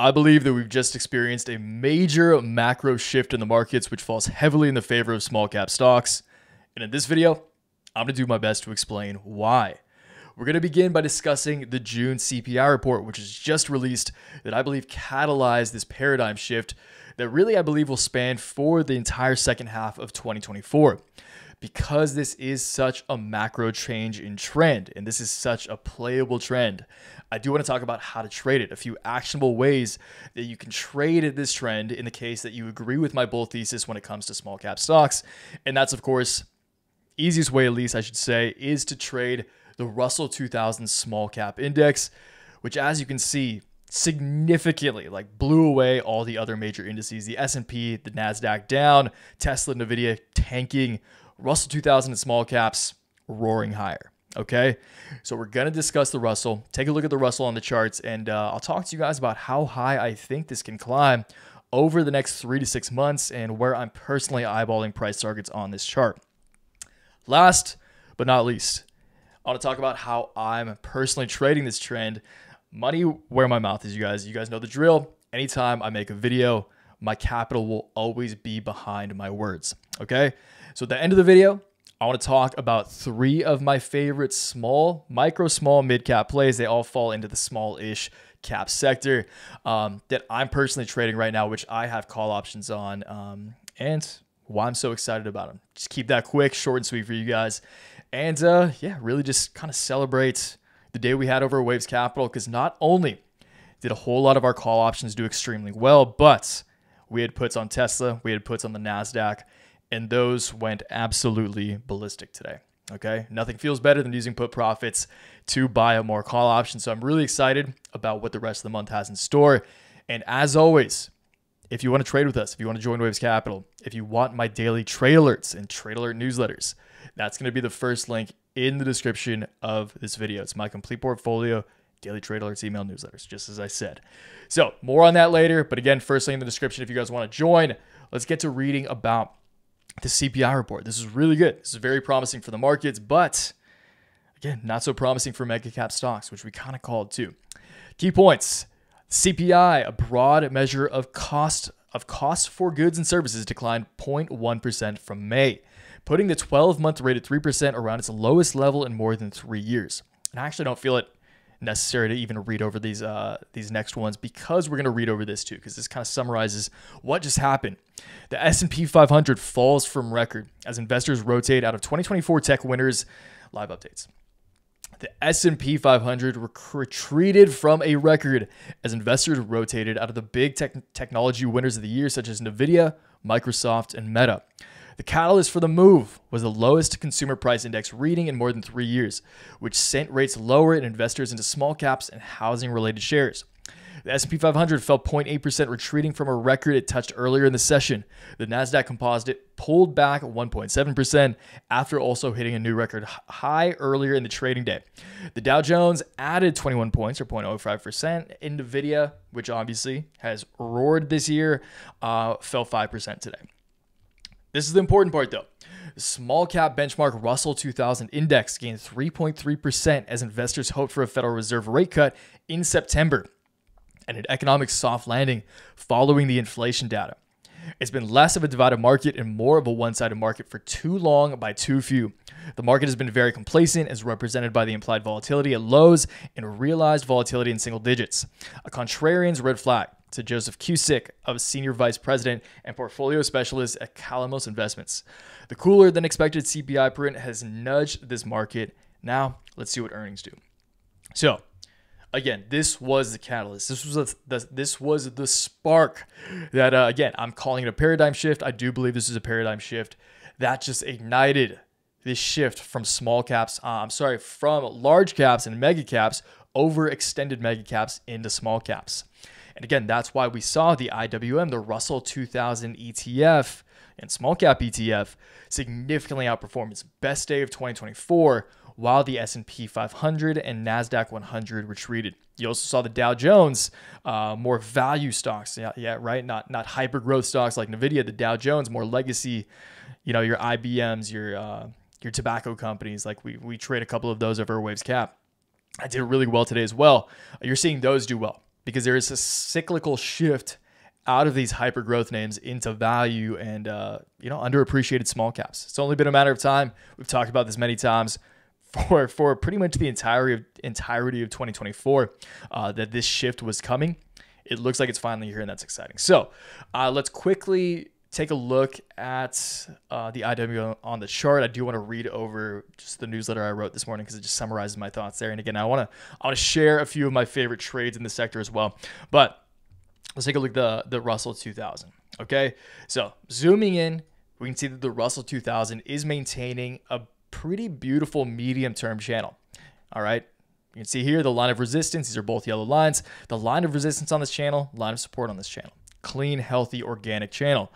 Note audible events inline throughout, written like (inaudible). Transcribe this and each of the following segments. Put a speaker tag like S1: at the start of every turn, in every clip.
S1: I believe that we've just experienced a major macro shift in the markets, which falls heavily in the favor of small cap stocks. And in this video, I'm going to do my best to explain why. We're going to begin by discussing the June CPI report, which is just released, that I believe catalyzed this paradigm shift that really I believe will span for the entire second half of 2024 because this is such a macro change in trend and this is such a playable trend, I do want to talk about how to trade it. A few actionable ways that you can trade this trend in the case that you agree with my bull thesis when it comes to small cap stocks. And that's, of course, easiest way, at least I should say, is to trade the Russell 2000 small cap index, which, as you can see, significantly like blew away all the other major indices the s&p the nasdaq down tesla nvidia tanking Russell 2000 and small caps roaring higher. Okay, so we're gonna discuss the Russell. Take a look at the Russell on the charts, and uh, I'll talk to you guys about how high I think this can climb over the next three to six months, and where I'm personally eyeballing price targets on this chart. Last but not least, I want to talk about how I'm personally trading this trend. Money where my mouth is, you guys. You guys know the drill. Anytime I make a video, my capital will always be behind my words. Okay. So at the end of the video, I want to talk about three of my favorite small, micro, small, mid cap plays. They all fall into the small ish cap sector um, that I'm personally trading right now, which I have call options on, um, and why I'm so excited about them. Just keep that quick, short, and sweet for you guys. And uh, yeah, really just kind of celebrate the day we had over Waves Capital because not only did a whole lot of our call options do extremely well, but we had puts on Tesla, we had puts on the NASDAQ, and those went absolutely ballistic today. Okay. Nothing feels better than using put profits to buy a more call option. So I'm really excited about what the rest of the month has in store. And as always, if you want to trade with us, if you want to join Waves Capital, if you want my daily trade alerts and trade alert newsletters, that's going to be the first link in the description of this video. It's my complete portfolio daily trade alerts, email newsletters, just as I said. So, more on that later. But again, first link in the description if you guys want to join. Let's get to reading about the CPI report. This is really good. This is very promising for the markets, but again, not so promising for mega cap stocks, which we kind of called too. Key points CPI, a broad measure of cost of cost for goods and services declined 0.1% from May, putting the 12-month rate at 3% around its lowest level in more than 3 years. And I actually don't feel it necessary to even read over these uh, these next ones because we're going to read over this too because this kind of summarizes what just happened. The S&P 500 falls from record as investors rotate out of 2024 tech winners. Live updates. The S&P 500 rec- retreated from a record as investors rotated out of the big tech- technology winners of the year such as Nvidia, Microsoft, and Meta. The catalyst for the move was the lowest consumer price index reading in more than three years, which sent rates lower in investors into small caps and housing related shares. The S&P 500 fell 0.8%, retreating from a record it touched earlier in the session. The Nasdaq Composite pulled back 1.7% after also hitting a new record high earlier in the trading day. The Dow Jones added 21 points or 0.05%. Nvidia, which obviously has roared this year, uh, fell 5% today. This is the important part though. Small cap benchmark Russell 2000 index gained 3.3% as investors hoped for a Federal Reserve rate cut in September and an economic soft landing following the inflation data. It's been less of a divided market and more of a one sided market for too long by too few. The market has been very complacent, as represented by the implied volatility at lows and realized volatility in single digits. A contrarian's red flag to Joseph Cusick of Senior Vice President and Portfolio Specialist at Calamos Investments. The cooler than expected CPI print has nudged this market. Now, let's see what earnings do. So, again, this was the catalyst. This was a, the, this was the spark that uh, again, I'm calling it a paradigm shift. I do believe this is a paradigm shift that just ignited this shift from small caps, uh, I'm sorry, from large caps and mega caps over extended mega caps into small caps. And again, that's why we saw the IWM, the Russell 2000 ETF and small cap ETF significantly outperform its best day of 2024 while the S&P 500 and Nasdaq 100 retreated. You also saw the Dow Jones, uh, more value stocks, yeah, yeah, right, not not hyper growth stocks like Nvidia. The Dow Jones, more legacy, you know, your IBMs, your uh, your tobacco companies. Like we we trade a couple of those over Waves Cap. I did really well today as well. You're seeing those do well because there is a cyclical shift out of these hyper growth names into value and uh, you know underappreciated small caps. It's only been a matter of time. We've talked about this many times (laughs) for for pretty much the entirety of entirety of 2024 uh, that this shift was coming. It looks like it's finally here, and that's exciting. So uh, let's quickly take a look at uh, the IW on the chart. I do want to read over just the newsletter I wrote this morning because it just summarizes my thoughts there. And again, I want to I want to share a few of my favorite trades in the sector as well. But let's take a look at the the Russell 2000. Okay, so zooming in, we can see that the Russell 2000 is maintaining a pretty beautiful medium term channel. All right, you can see here the line of resistance. These are both yellow lines. The line of resistance on this channel, line of support on this channel clean, healthy, organic channel.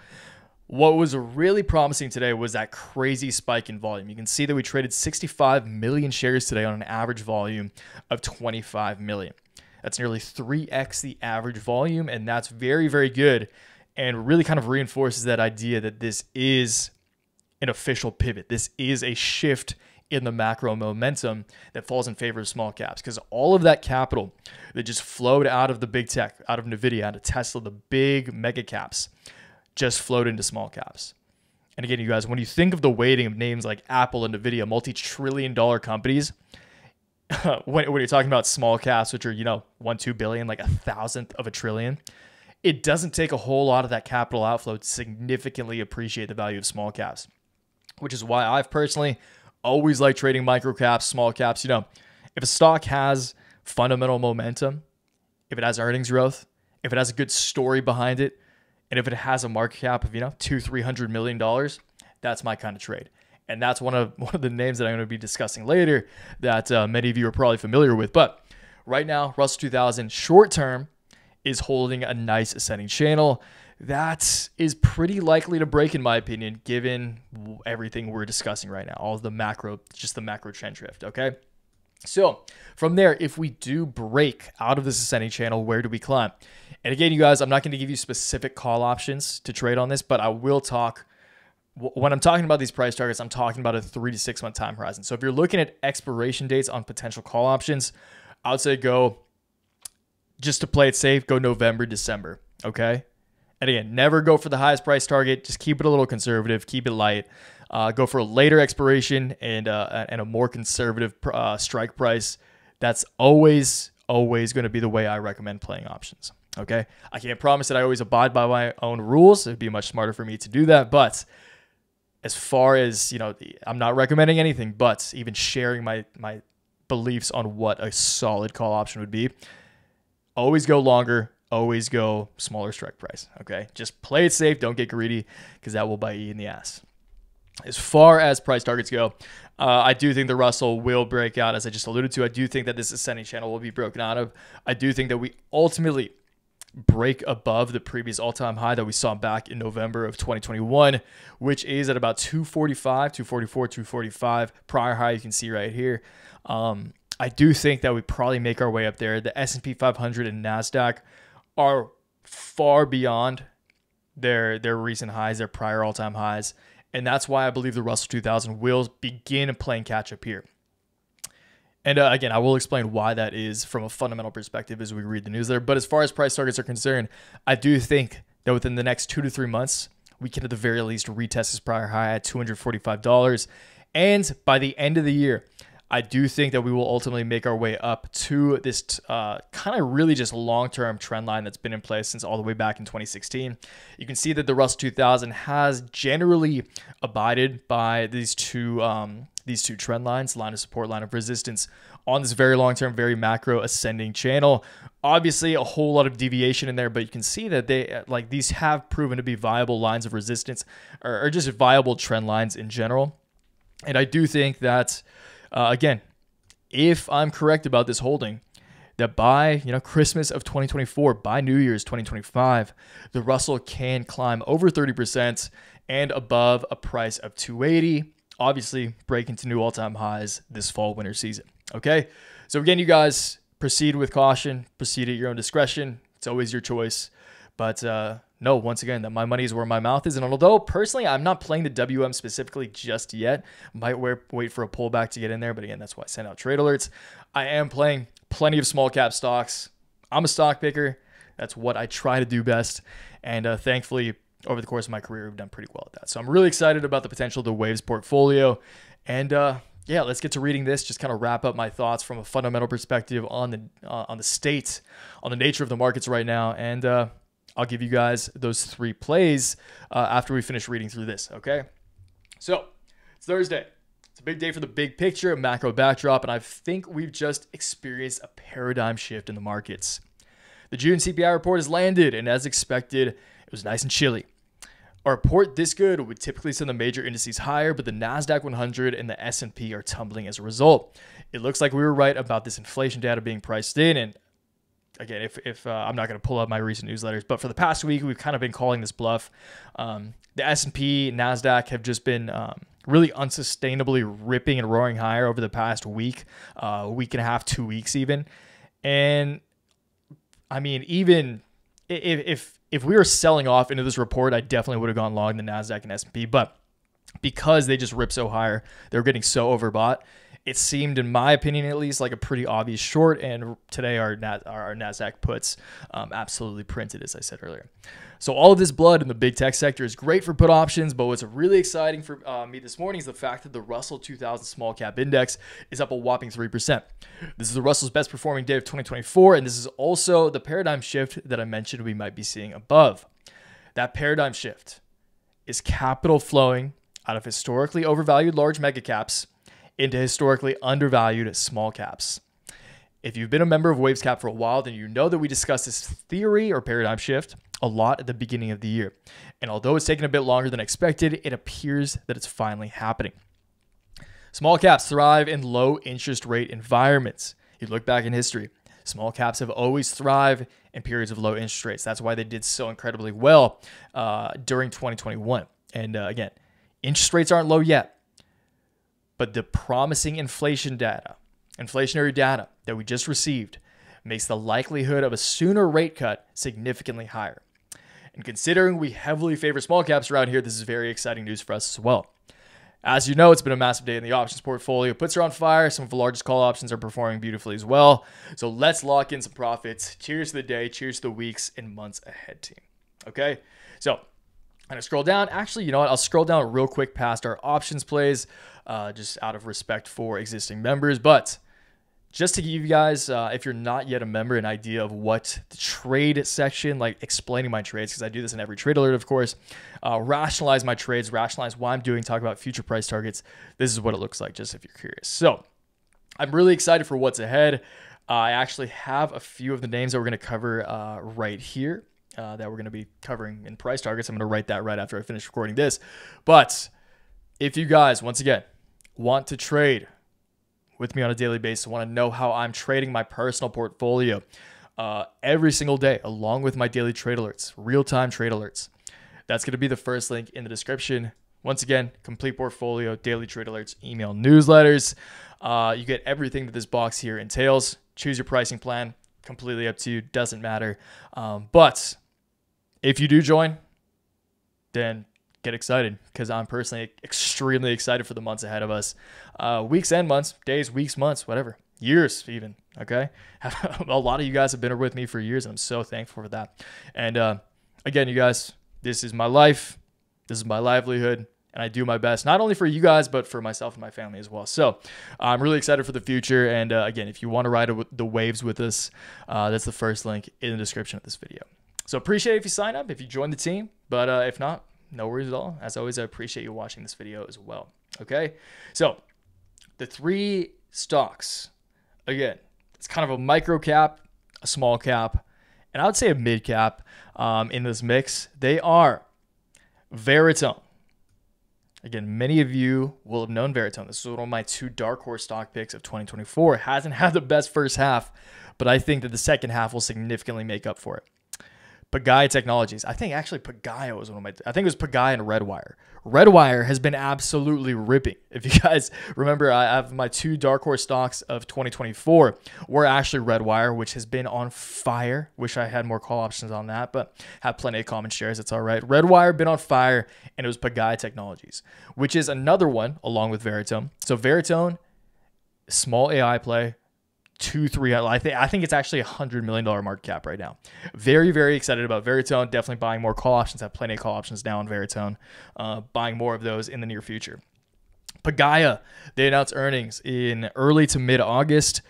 S1: What was really promising today was that crazy spike in volume. You can see that we traded 65 million shares today on an average volume of 25 million. That's nearly 3x the average volume, and that's very, very good and really kind of reinforces that idea that this is an official pivot. This is a shift in the macro momentum that falls in favor of small caps because all of that capital that just flowed out of the big tech, out of Nvidia, out of Tesla, the big mega caps, just flowed into small caps. And again, you guys, when you think of the weighting of names like Apple and Nvidia, multi-trillion dollar companies, (laughs) when, when you're talking about small caps, which are you know one two billion, like a thousandth of a trillion it doesn't take a whole lot of that capital outflow to significantly appreciate the value of small caps, which is why I've personally always like trading micro caps, small caps. You know, if a stock has fundamental momentum, if it has earnings growth, if it has a good story behind it, and if it has a market cap of, you know, two, three hundred million dollars, that's my kind of trade. And that's one of (laughs) one of the names that I'm going to be discussing later that uh, many of you are probably familiar with. But right now, Russell 2000 short term is holding a nice ascending channel that is pretty likely to break, in my opinion, given everything we're discussing right now, all the macro, just the macro trend shift. Okay. So from there, if we do break out of this ascending channel, where do we climb? And again, you guys, I'm not going to give you specific call options to trade on this, but I will talk. When I'm talking about these price targets, I'm talking about a three to six month time horizon. So if you're looking at expiration dates on potential call options, I would say go just to play it safe, go November, December. Okay. And again, never go for the highest price target. Just keep it a little conservative, keep it light. Uh, go for a later expiration and uh, and a more conservative uh, strike price. That's always always going to be the way I recommend playing options. Okay, I can't promise that I always abide by my own rules. It'd be much smarter for me to do that, but as far as you know, I'm not recommending anything, but even sharing my my beliefs on what a solid call option would be. Always go longer, always go smaller strike price. Okay. Just play it safe. Don't get greedy because that will bite you in the ass. As far as price targets go, uh, I do think the Russell will break out, as I just alluded to. I do think that this ascending channel will be broken out of. I do think that we ultimately break above the previous all-time high that we saw back in November of 2021, which is at about 245, 244, 245 prior high you can see right here. Um, I do think that we probably make our way up there. The S&P 500 and Nasdaq are far beyond their their recent highs, their prior all time highs, and that's why I believe the Russell 2000 will begin playing catch up here. And uh, again, I will explain why that is from a fundamental perspective as we read the news there. But as far as price targets are concerned, I do think that within the next two to three months, we can at the very least retest this prior high at $245. And by the end of the year, I do think that we will ultimately make our way up to this uh, kind of really just long term trend line that's been in place since all the way back in 2016. You can see that the Russell 2000 has generally abided by these two. Um, these two trend lines, line of support, line of resistance, on this very long term, very macro ascending channel. Obviously, a whole lot of deviation in there, but you can see that they uh, like these have proven to be viable lines of resistance or, or just viable trend lines in general. And I do think that uh, again, if I'm correct about this holding, that by you know Christmas of 2024, by New Year's 2025, the Russell can climb over 30% and above a price of 280, obviously breaking to new all-time highs this fall winter season. Okay? So again, you guys proceed with caution, proceed at your own discretion. It's always your choice, but uh know once again that my money is where my mouth is. And although personally, I'm not playing the WM specifically just yet, might wear, wait for a pullback to get in there. But again, that's why I send out trade alerts. I am playing plenty of small cap stocks. I'm a stock picker. That's what I try to do best. And uh, thankfully, over the course of my career, we've done pretty well at that. So I'm really excited about the potential of the Waves portfolio. And uh, yeah, let's get to reading this. Just kind of wrap up my thoughts from a fundamental perspective on the uh, on the state, on the nature of the markets right now, and uh, I'll give you guys those three plays uh, after we finish reading through this, okay? So it's Thursday. It's a big day for the big picture, macro backdrop, and I think we've just experienced a paradigm shift in the markets. The June CPI report has landed, and as expected, it was nice and chilly. A report this good would typically send the major indices higher, but the Nasdaq 100 and the S&P are tumbling as a result. It looks like we were right about this inflation data being priced in, and again, if, if uh, I'm not going to pull up my recent newsletters, but for the past week, we've kind of been calling this bluff. Um, the S&P, NASDAQ have just been um, really unsustainably ripping and roaring higher over the past week, uh, week and a half, two weeks even. And I mean, even if, if, if we were selling off into this report, I definitely would have gone long the NASDAQ and S&P, but because they just ripped so higher, they were getting so overbought it seemed, in my opinion at least, like a pretty obvious short. And today, our, NAS- our NASDAQ puts um, absolutely printed, as I said earlier. So, all of this blood in the big tech sector is great for put options. But what's really exciting for uh, me this morning is the fact that the Russell 2000 Small Cap Index is up a whopping 3%. This is the Russell's best performing day of 2024. And this is also the paradigm shift that I mentioned we might be seeing above. That paradigm shift is capital flowing out of historically overvalued large mega caps into historically undervalued small caps. If you've been a member of WavesCap for a while, then you know that we discussed this theory or paradigm shift a lot at the beginning of the year. And although it's taken a bit longer than expected, it appears that it's finally happening. Small caps thrive in low interest rate environments. You look back in history, small caps have always thrived in periods of low interest rates. That's why they did so incredibly well uh, during 2021. And uh, again, interest rates aren't low yet but the promising inflation data, inflationary data that we just received, makes the likelihood of a sooner rate cut significantly higher. And considering we heavily favor small caps around here, this is very exciting news for us as well. As you know, it's been a massive day in the options portfolio. Puts are on fire. Some of the largest call options are performing beautifully as well. So let's lock in some profits. Cheers to the day. Cheers to the weeks and months ahead, team. Okay. So and I scroll down. Actually, you know what? I'll scroll down real quick past our options plays, uh, just out of respect for existing members. But just to give you guys, uh, if you're not yet a member, an idea of what the trade section, like explaining my trades, because I do this in every trade alert, of course, uh, rationalize my trades, rationalize why I'm doing, talk about future price targets. This is what it looks like, just if you're curious. So I'm really excited for what's ahead. Uh, I actually have a few of the names that we're going to cover uh, right here uh, that we're going to be covering in price targets. I'm going to write that right after I finish recording this. But if you guys, once again, want to trade with me on a daily basis, want to know how I'm trading my personal portfolio uh, every single day, along with my daily trade alerts, real time trade alerts, that's going to be the first link in the description. Once again, complete portfolio, daily trade alerts, email newsletters. Uh, you get everything that this box here entails. Choose your pricing plan. Completely up to you. Doesn't matter. Um, but if you do join, then get excited because I'm personally extremely excited for the months ahead of us. Uh, weeks and months, days, weeks, months, whatever, years even. Okay. (laughs) a lot of you guys have been with me for years, and I'm so thankful for that. And uh, again, you guys, this is my life, this is my livelihood. And I do my best, not only for you guys, but for myself and my family as well. So I'm really excited for the future. And uh, again, if you want to ride the waves with us, uh, that's the first link in the description of this video. So appreciate if you sign up, if you join the team. But uh, if not, no worries at all. As always, I appreciate you watching this video as well. Okay, so the three stocks again, it's kind of a micro cap, a small cap, and I would say a mid cap um, in this mix. They are Veritone. Again, many of you will have known Veritone. This is one of my two dark horse stock picks of 2024. It hasn't had the best first half, but I think that the second half will significantly make up for it. Pagaya Technologies. I think actually Pagaya was one of my. I think it was Pagaya and Redwire. Redwire has been absolutely ripping. (laughs) If you guys remember, I have my two dark horse stocks of 2024 were actually Redwire, which has been on fire. Wish I had more call options on that, but have plenty of common shares. It's all right. Redwire been on fire, and it was Pagaya Technologies, which is another one along with Veritone. So Veritone, small AI play, two, three. I think I think it's actually a hundred million dollar market cap right now. Very, very excited about Veritone. Definitely buying more call options. I have plenty of call options now on Veritone. Uh, buying more of those in the near future. Pagaya, they announced earnings in early to mid August.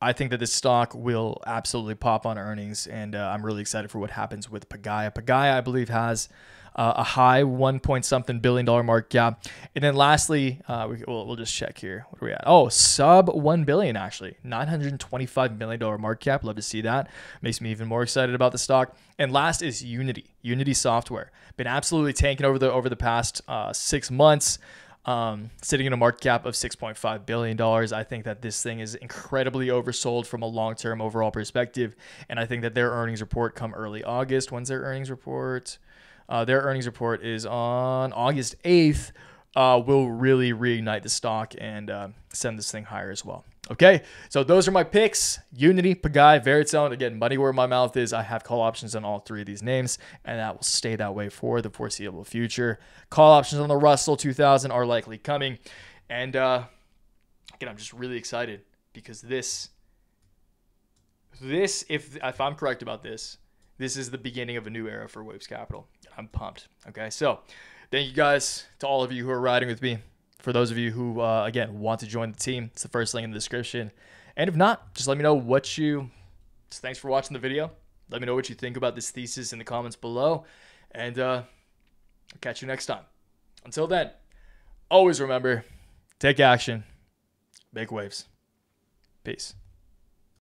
S1: I think that this stock will absolutely pop on earnings, and uh, I'm really excited for what happens with Pagaya. Pagaya, I believe, has uh, a high one point something billion dollar mark cap. And then lastly, uh, we, will we'll just check here. What are we at? Oh, sub one billion actually, nine hundred twenty five million dollar market cap. Love to see that. Makes me even more excited about the stock. And last is Unity, Unity Software. Been absolutely tanking over the over the past uh, six months. Um, sitting in a market cap of $6.5 billion. I think that this thing is incredibly oversold from a long term overall perspective. And I think that their earnings report come early August. When's their earnings report? uh, their earnings report is on August 8th, uh, will really reignite the stock and uh, send this thing higher as well. Okay, so those are my picks Unity, Pagai, and Again, money where my mouth is. I have call options on all three of these names, and that will stay that way for the foreseeable future. Call options on the Russell 2000 are likely coming. And uh, again, I'm just really excited because this, this if, if I'm correct about this, this is the beginning of a new era for Waves Capital. I'm pumped. Okay, so thank you guys to all of you who are riding with me. For those of you who, uh, again, want to join the team, it's the first link in the description. And if not, just let me know what you. thanks for watching the video. Let me know what you think about this thesis in the comments below. And uh, I'll catch you next time. Until then, always remember take action, make waves. Peace.